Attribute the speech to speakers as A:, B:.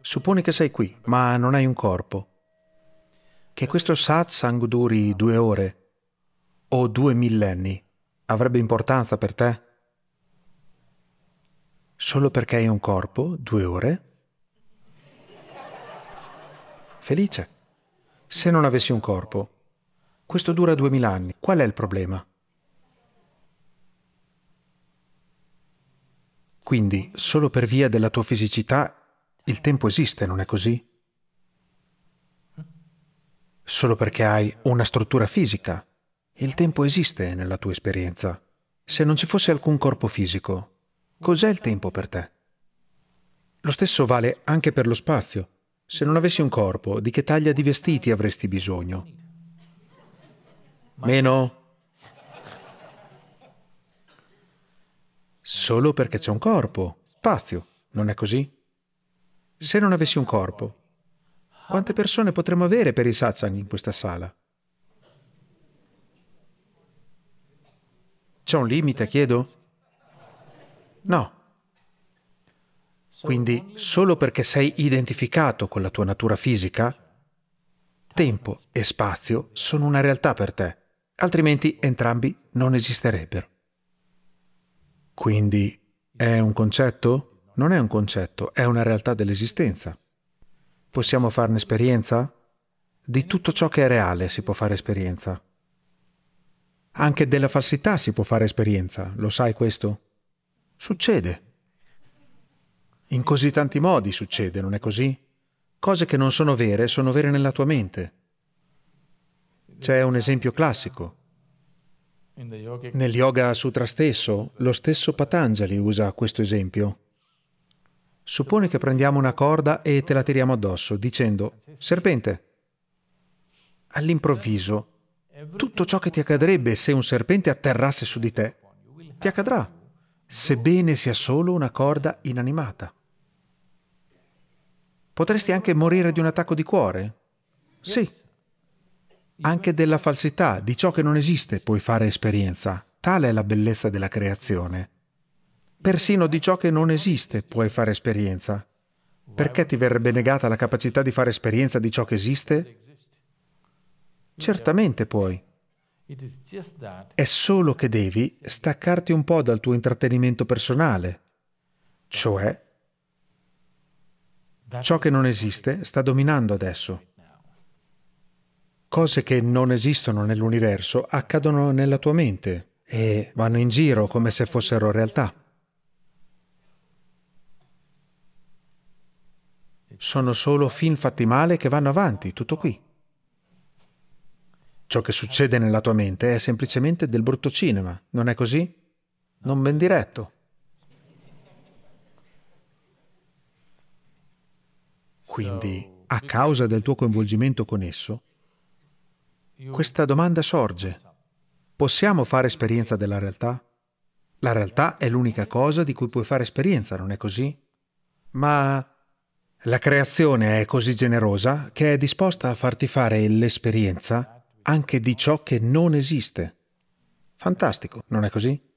A: Supponi che sei qui, ma non hai un corpo. Che questo satsang duri due ore o due millenni avrebbe importanza per te? Solo perché hai un corpo, due ore? Felice. Se non avessi un corpo, questo dura duemila anni. Qual è il problema? Quindi, solo per via della tua fisicità il tempo esiste, non è così? Solo perché hai una struttura fisica. Il tempo esiste nella tua esperienza. Se non ci fosse alcun corpo fisico, cos'è il tempo per te? Lo stesso vale anche per lo spazio. Se non avessi un corpo, di che taglia di vestiti avresti bisogno? Meno? Solo perché c'è un corpo, spazio, non è così? Se non avessi un corpo, quante persone potremmo avere per il satsang in questa sala? C'è un limite, chiedo? No. Quindi, solo perché sei identificato con la tua natura fisica, tempo e spazio sono una realtà per te, altrimenti entrambi non esisterebbero. Quindi, è un concetto? non è un concetto, è una realtà dell'esistenza. Possiamo farne esperienza? Di tutto ciò che è reale si può fare esperienza. Anche della falsità si può fare esperienza, lo sai questo? Succede. In così tanti modi succede, non è così? Cose che non sono vere sono vere nella tua mente. C'è un esempio classico. Nel Yoga Sutra stesso, lo stesso Patanjali usa questo esempio. Supponi che prendiamo una corda e te la tiriamo addosso, dicendo, serpente. All'improvviso, tutto ciò che ti accadrebbe se un serpente atterrasse su di te, ti accadrà, sebbene sia solo una corda inanimata. Potresti anche morire di un attacco di cuore? Sì. Anche della falsità, di ciò che non esiste, puoi fare esperienza. Tale è la bellezza della creazione. Persino di ciò che non esiste puoi fare esperienza. Perché ti verrebbe negata la capacità di fare esperienza di ciò che esiste? Certamente puoi. È solo che devi staccarti un po' dal tuo intrattenimento personale, cioè ciò che non esiste sta dominando adesso. Cose che non esistono nell'universo accadono nella tua mente e vanno in giro come se fossero realtà. Sono solo film fatti male che vanno avanti, tutto qui. Ciò che succede nella tua mente è semplicemente del brutto cinema, non è così? Non ben diretto. Quindi, a causa del tuo coinvolgimento con esso, questa domanda sorge. Possiamo fare esperienza della realtà? La realtà è l'unica cosa di cui puoi fare esperienza, non è così? Ma la creazione è così generosa che è disposta a farti fare l'esperienza anche di ciò che non esiste. Fantastico, non è così?